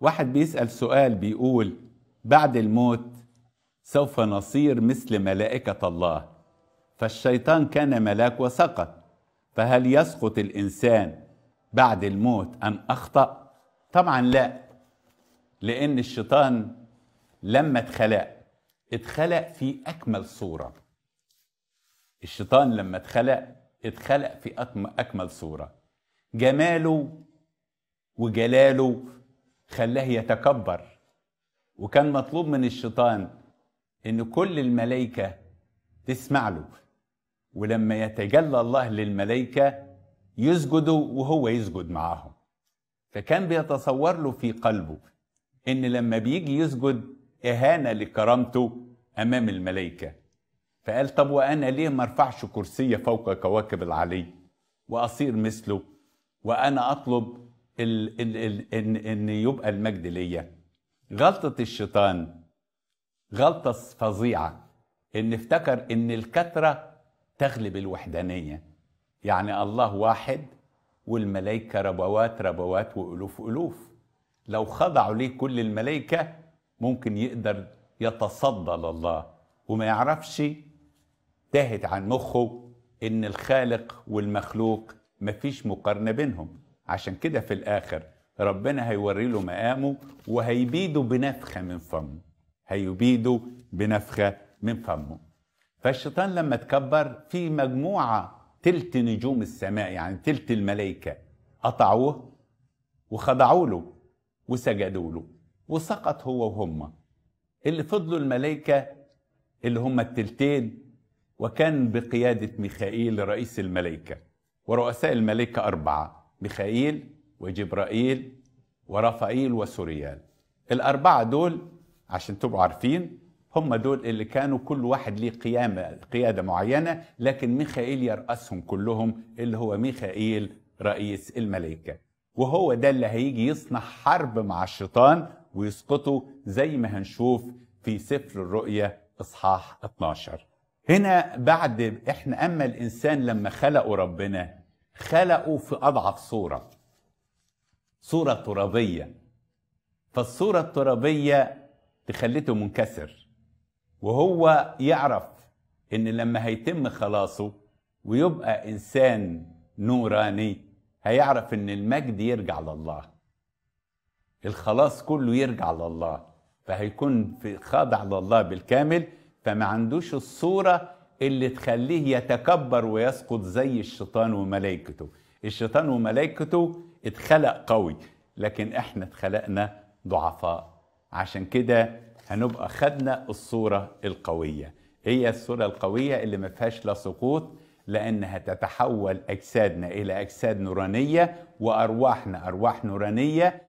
واحد بيسأل سؤال بيقول بعد الموت سوف نصير مثل ملائكة الله فالشيطان كان ملاك وسقط فهل يسقط الإنسان بعد الموت أن أخطأ؟ طبعا لا لأن الشيطان لما اتخلق اتخلق في أكمل صورة الشيطان لما اتخلق اتخلق في أكمل صورة جماله وجلاله خلاه يتكبر وكان مطلوب من الشيطان ان كل الملائكه تسمع له ولما يتجلى الله للملائكه يسجدوا وهو يسجد معاهم فكان بيتصور له في قلبه ان لما بيجي يسجد اهانه لكرامته امام الملائكه فقال طب وانا ليه ما ارفعش كرسي فوق كواكب العلي واصير مثله وانا اطلب ال ال ال ان ان يبقى المجد ليا غلطه الشيطان غلطه فظيعه ان افتكر ان الكثره تغلب الوحدانيه يعني الله واحد والملائكه ربوات ربوات والوف الوف لو خضعوا ليه كل الملائكه ممكن يقدر يتصدى لله وما يعرفش تاهت عن مخه ان الخالق والمخلوق مفيش مقارنه بينهم عشان كده في الآخر ربنا هيوري له مقامه وهيبيده بنفخة من فمه هيبيده بنفخة من فمه فالشيطان لما تكبر في مجموعة تلت نجوم السماء يعني تلت الملائكة قطعوه وخضعوا له وسجدوا له وسقط هو وهم اللي فضلوا الملائكة اللي هم التلتين وكان بقيادة ميخائيل رئيس الملائكة ورؤساء الملائكة أربعة ميخائيل وجبرائيل ورافائيل وسوريال الأربعة دول عشان تبقوا عارفين هم دول اللي كانوا كل واحد ليه قيامة قيادة معينة لكن ميخائيل يرأسهم كلهم اللي هو ميخائيل رئيس الملائكة وهو ده اللي هيجي يصنع حرب مع الشيطان ويسقطه زي ما هنشوف في سفر الرؤية إصحاح 12 هنا بعد احنا أما الإنسان لما خلقه ربنا خلقوا في أضعف صورة صورة ترابية فالصورة الترابية تخليته منكسر وهو يعرف إن لما هيتم خلاصه ويبقى إنسان نوراني هيعرف إن المجد يرجع لله الخلاص كله يرجع لله فهيكون في خاضع لله بالكامل فما عندوش الصورة اللي تخليه يتكبر ويسقط زي الشيطان وملائكته الشيطان وملائكته اتخلق قوي لكن احنا اتخلقنا ضعفاء عشان كده هنبقى خدنا الصورة القوية هي الصورة القوية اللي ما فيهاش لا سقوط لأنها تتحول أجسادنا إلى أجساد نورانية وأرواحنا أرواح نورانية